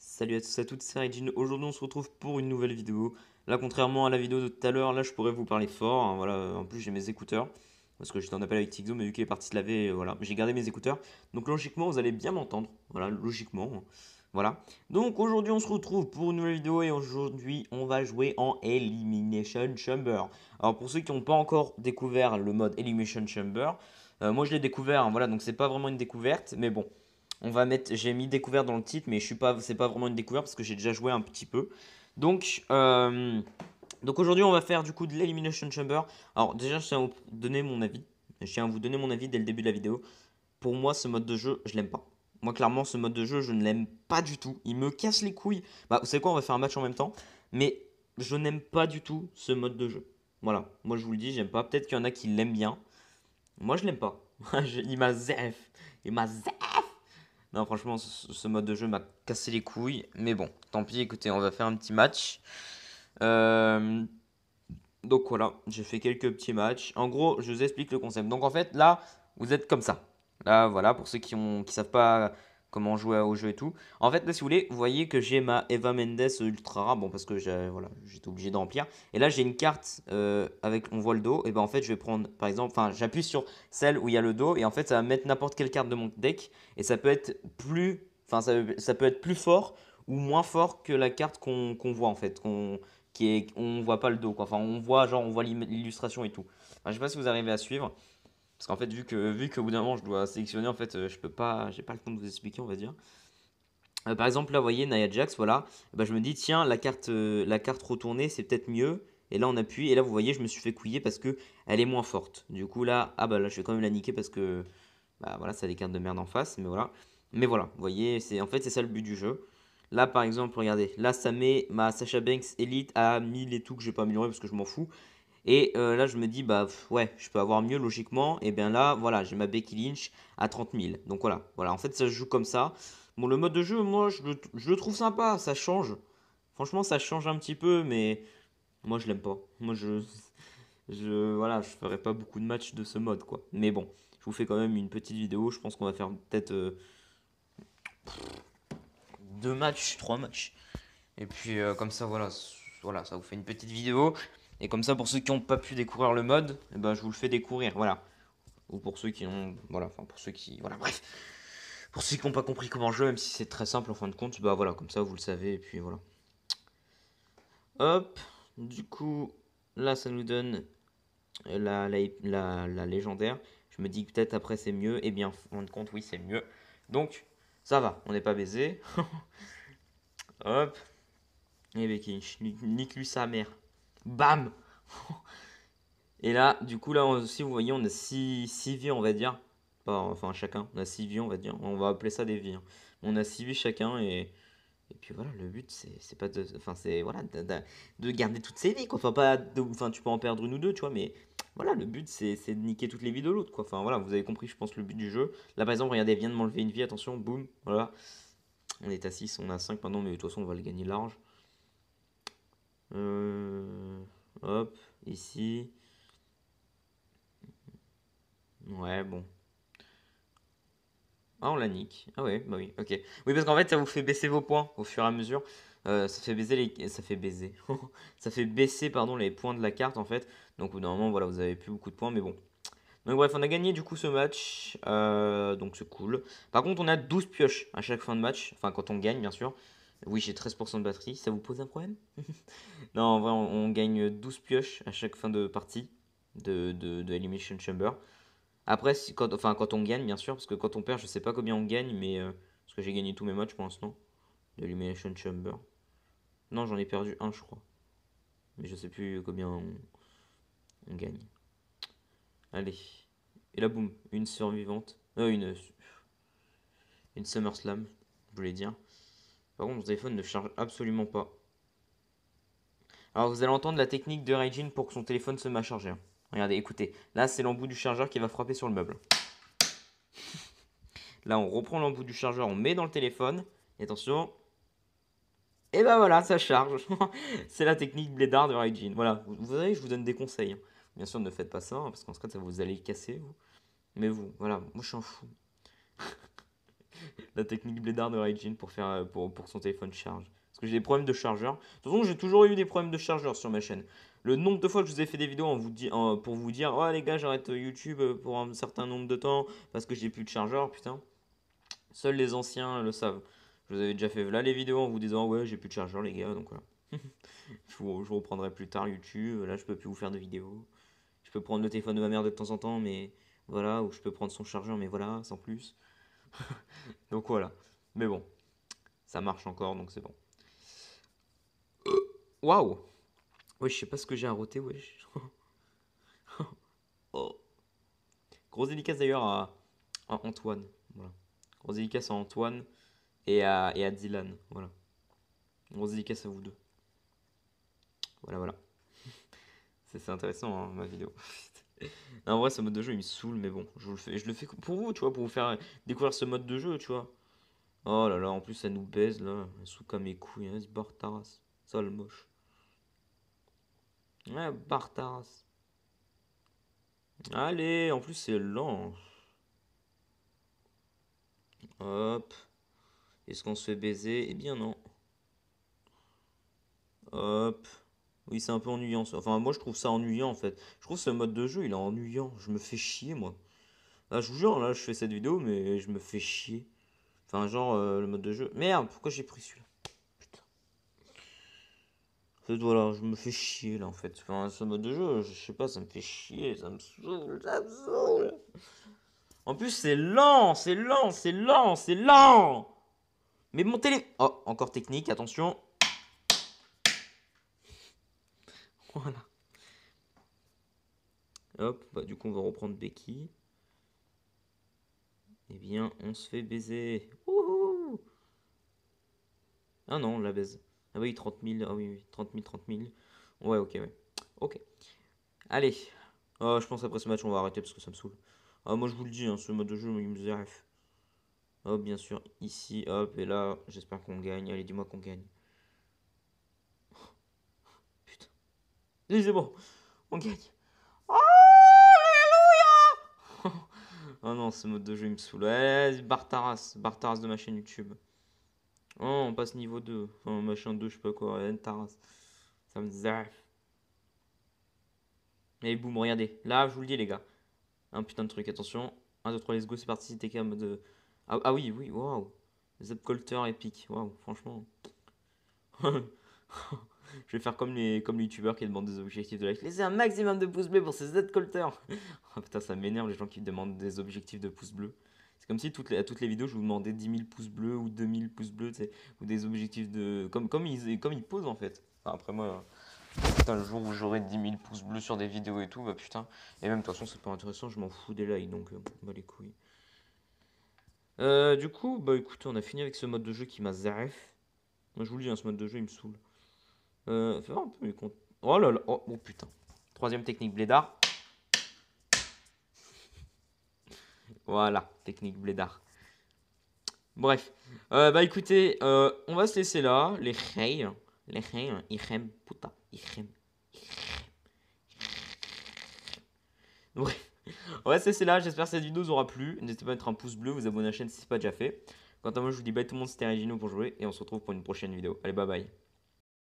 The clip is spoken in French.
Salut à tous à toutes, c'est Regine. Aujourd'hui, on se retrouve pour une nouvelle vidéo. Là, contrairement à la vidéo de tout à l'heure, là, je pourrais vous parler fort. Hein, voilà, en plus, j'ai mes écouteurs parce que j'étais en appel avec Tixo, mais vu qu'il est parti se laver, euh, voilà, j'ai gardé mes écouteurs. Donc logiquement, vous allez bien m'entendre. Voilà, logiquement. Hein. Voilà. Donc aujourd'hui on se retrouve pour une nouvelle vidéo et aujourd'hui on va jouer en Elimination Chamber. Alors pour ceux qui n'ont pas encore découvert le mode Elimination Chamber, euh, moi je l'ai découvert, hein, voilà, donc c'est pas vraiment une découverte, mais bon. On va mettre, j'ai mis découvert dans le titre, mais je suis pas, c'est pas vraiment une découverte parce que j'ai déjà joué un petit peu. Donc, euh, donc aujourd'hui on va faire du coup de l'Elimination Chamber. Alors déjà je tiens à vous donner mon avis, je tiens à vous donner mon avis dès le début de la vidéo. Pour moi ce mode de jeu, je l'aime pas. Moi, clairement, ce mode de jeu, je ne l'aime pas du tout. Il me casse les couilles. Bah, vous savez quoi, on va faire un match en même temps. Mais je n'aime pas du tout ce mode de jeu. Voilà, moi je vous le dis, j'aime pas. Peut-être qu'il y en a qui l'aiment bien. Moi, je l'aime pas. Il m'a zef. Il m'a zef. Non, franchement, ce, mode de jeu m'a cassé les couilles. Mais bon, tant pis, écoutez, on va faire un petit match. Euh, donc voilà, j'ai fait quelques petits matchs. En gros, je vous explique le concept. Donc en fait, là, vous êtes comme ça. Là, voilà, pour ceux qui ne savent pas comment jouer au jeu et tout. En fait, là, si vous voulez, vous voyez que j'ai ma Eva Mendes ultra rare, bon, parce que j'étais voilà, obligé d'en remplir. Et là, j'ai une carte euh, avec, on voit le dos, et ben en fait, je vais prendre, par exemple, enfin, j'appuie sur celle où il y a le dos, et en fait, ça va mettre n'importe quelle carte de mon deck, et ça peut être plus, enfin, ça, peut être plus fort ou moins fort que la carte qu'on voit, en fait, qu'on qui est, voit pas le dos, quoi. Enfin, on voit, genre, on voit l'illustration et tout. Enfin, je sais pas si vous arrivez à suivre. Parce qu'en fait, vu que vu qu'au bout d'un moment, je dois sélectionner, en fait, euh, je peux pas, j'ai pas le temps de vous expliquer, on va dire. Euh, par exemple, là, vous voyez, Naya Jax, voilà. Eh ben, je me dis, tiens, la carte, euh, la carte retournée, c'est peut-être mieux. Et là, on appuie. Et là, vous voyez, je me suis fait couiller parce que elle est moins forte. Du coup, là, ah bah là, je vais quand même la niquer parce que, bah voilà, ça a des cartes de merde en face. Mais voilà. Mais voilà, vous voyez, c'est en fait, c'est ça le but du jeu. Là, par exemple, regardez, là, ça met ma Sasha Banks Elite à 1000 et tout que je pas améliorer parce que je m'en fous. Et euh, là, je me dis, bah ouais, je peux avoir mieux logiquement. Et bien là, voilà, j'ai ma Becky Lynch à 30 000. Donc voilà, voilà, en fait, ça se joue comme ça. Bon, le mode de jeu, moi, je le, trouve sympa, ça change. Franchement, ça change un petit peu, mais moi, je l'aime pas. Moi, je. Je, voilà, je ferai pas beaucoup de matchs de ce mode, quoi. Mais bon, je vous fais quand même une petite vidéo. Je pense qu'on va faire peut-être. Euh, deux matchs, trois matchs. Et puis, euh, comme ça, voilà, voilà, ça vous fait une petite vidéo. Et comme ça, pour ceux qui n'ont pas pu découvrir le mode, eh ben, je vous le fais découvrir, voilà. Ou pour ceux qui ont... Voilà, enfin pour ceux qui... Voilà, bref. Pour ceux qui n'ont pas compris comment jouer, même si c'est très simple en fin de compte, bah voilà, comme ça vous le savez, et puis voilà. Hop, du coup, là ça nous donne la, la, légendaire. Je me dis que peut-être après c'est mieux, et eh bien en fin de compte, oui c'est mieux. Donc, ça va, on n'est pas baisé. Hop. Et eh bien, nique-lui sa mère. Bam Et là, du coup, là, aussi vous voyez, on a 6 vies, on va dire. enfin, chacun. On a 6 vies, on va dire. On va appeler ça des vies. Hein. On a 6 vies chacun et... Et puis voilà, le but, c'est pas de... Enfin, c'est... Voilà, de, garder toutes ses vies, quoi. Enfin, pas... de, enfin, tu peux en perdre une ou deux, tu vois, mais... Voilà, le but, c'est de niquer toutes les vies de l'autre, quoi. Enfin, voilà, vous avez compris, je pense, le but du jeu. Là, par exemple, regardez, vient de m'enlever une vie, attention, boum, voilà. On est à 6, on a 5 maintenant, mais de toute façon, on va le gagner large. Euh, hop, ici. Ouais, bon. Ah, on la nique. Ah ouais, bah oui, ok. Oui, parce qu'en fait, ça vous fait baisser vos points au fur et à mesure. Euh, ça fait baiser les... Ça fait baiser. ça fait baisser, pardon, les points de la carte, en fait. Donc, normalement, voilà, vous avez plus beaucoup de points, mais bon. Donc bref, on a gagné du coup ce match, euh, donc c'est cool. Par contre, on a 12 pioches à chaque fin de match, enfin quand on gagne bien sûr. Oui, j'ai 13% de batterie. Ça vous pose un problème Non, en vrai, on, gagne 12 pioches à chaque fin de partie de, de, Elimination Chamber. Après, quand, enfin, quand on gagne, bien sûr, parce que quand on perd, je sais pas combien on gagne, mais. Euh, parce que j'ai gagné tous mes matchs pour l'instant de Elimination Chamber. Non, j'en ai perdu un, je crois. Mais je sais plus combien on, gagne. Allez. Et là, boum, une survivante. Euh, une une. Summer SummerSlam, je voulais dire. Par contre, mon téléphone ne charge absolument pas. Alors, vous allez entendre la technique de Raijin pour que son téléphone se met à charger. Hein. Regardez, écoutez. Là, c'est l'embout du chargeur qui va frapper sur le meuble. Là, on reprend l'embout du chargeur, on met dans le téléphone. Et attention. Et ben voilà, ça charge. c'est la technique blédard de Raijin. Voilà, vous, voyez, je vous donne des conseils. Hein. Bien sûr, ne faites pas ça, hein, parce qu'en ce cas, ça vous allez le casser. Mais vous, voilà, moi je suis un fou. la technique blédard de Raijin pour, faire, euh, pour, son téléphone charge. Parce que j'ai des problèmes de chargeur. De toute façon, j'ai toujours eu des problèmes de chargeur sur ma chaîne. Le nombre de fois que je vous ai fait des vidéos en vous pour vous dire Oh les gars, j'arrête euh, YouTube euh, pour un certain nombre de temps parce que j'ai plus de chargeur, putain. Seuls les anciens le savent. Je vous avais déjà fait là les vidéos en vous disant Ouais, j'ai plus de chargeur, les gars, donc voilà. je, je reprendrai plus tard YouTube. Là, je peux plus vous faire de vidéos. Je peux prendre le téléphone de ma mère de temps en temps, mais voilà, ou je peux prendre son chargeur, mais voilà, sans plus. donc voilà. Mais bon, ça marche encore, donc c'est bon. Euh, waouh Ouais, je sais pas ce que j'ai à roter, Ouais. oh. Grosse dédicace d'ailleurs à, Antoine. Voilà. dédicace à Antoine et à, Dylan. Voilà. Grosse dédicace à vous deux. Voilà, voilà. c'est intéressant, hein, ma vidéo. en vrai, ce mode de jeu, il me saoule, mais bon, je, le fais, je le fais pour vous, tu vois, pour vous faire découvrir ce mode de jeu, tu vois. Oh là là, en plus, ça nous baise, là. Elle comme mes couilles, hein, ce Bartaras. Sale moche. Ouais, Bartaras. Allez, en plus, c'est lent. Hop. Est-ce qu'on se fait baiser Eh bien, non. Hop. Oui, c'est un peu ennuyant. Ça. Enfin, moi, je trouve ça ennuyant, en fait. Je trouve ce mode de jeu, il est ennuyant. Je me fais chier, moi. Là, ah, je vous jure, là, je fais cette vidéo, mais je me fais chier. Enfin, genre, euh, le mode de jeu... Merde, pourquoi j'ai pris celui-là Putain. En fait, voilà, je me fais chier, là, en fait. Enfin, ce mode de jeu, je sais pas, ça me fait chier, ça me saoule, ça me saoule. En plus, c'est lent, c'est lent, c'est lent, c'est lent Mais mon télé... Oh, encore technique, attention Voilà. Hop, bah du coup on va reprendre Becky. et eh bien, on se fait baiser. Wouhou ah non, on la baise. Ah oui, 30 000. Ah oui, oui, 30 000, 30 000. Ouais, ok, ouais. Ok. Allez. Ah, je pense après ce match, on va arrêter parce que ça me saoule. Ah, moi, je vous le dis, hein, ce mode de jeu, il me Hop, ah, bien sûr, ici. Hop, et là, j'espère qu'on gagne. Allez, dis-moi qu'on gagne. c'est bon, on gagne. Alléluia Oh non, ce mode de jeu il me saoule. Allez, Bartaras, Bartaras de ma chaîne YouTube. Oh, on passe niveau 2. Enfin, machin 2, je sais pas quoi. Taras. Ça me zaffe. Et boum, regardez. Là, je vous le dis, les gars. Un putain de truc, attention. 1, 2, 3, let's go, c'est parti. c'était qu'un mode. Euh, ah, ah, oui, oui, waouh. Zap Colter épique. Waouh, franchement. Je vais faire comme les, comme les youtubeurs qui demandent des objectifs de like. Laissez un maximum de pouces bleus pour ces Z-colters. oh putain, ça m'énerve les gens qui demandent des objectifs de pouces bleus. C'est comme si toutes les, à toutes les vidéos, je vous demandais 10 000 pouces bleus ou 2000 pouces bleus, ou des objectifs de. Comme, comme, ils, comme ils posent en fait. après moi. Putain, le jour où j'aurai 10 000 pouces bleus sur des vidéos et tout, bah putain. Et même, de toute façon, c'est pas intéressant, je m'en fous des likes, donc bah les couilles. Euh, du coup, bah écoutez, on a fini avec ce mode de jeu qui m'a zaref. Moi, je vous le dis, hein, ce mode de jeu, il me saoule. Euh, un peu Oh là là, oh, oh, putain. Troisième technique blédard. Voilà, technique blédard. Bref, euh, bah écoutez, euh, on va se laisser là. Les rey, les rey, irem, puta, irem, Bref, on va se laisser là. J'espère que cette vidéo vous aura plu. N'hésitez pas à mettre un pouce bleu, vous abonner à la chaîne si ce n'est pas déjà fait. Quant à moi, je vous dis bye tout le monde, c'était Regino pour jouer et on se retrouve pour une prochaine vidéo. Allez, bye bye.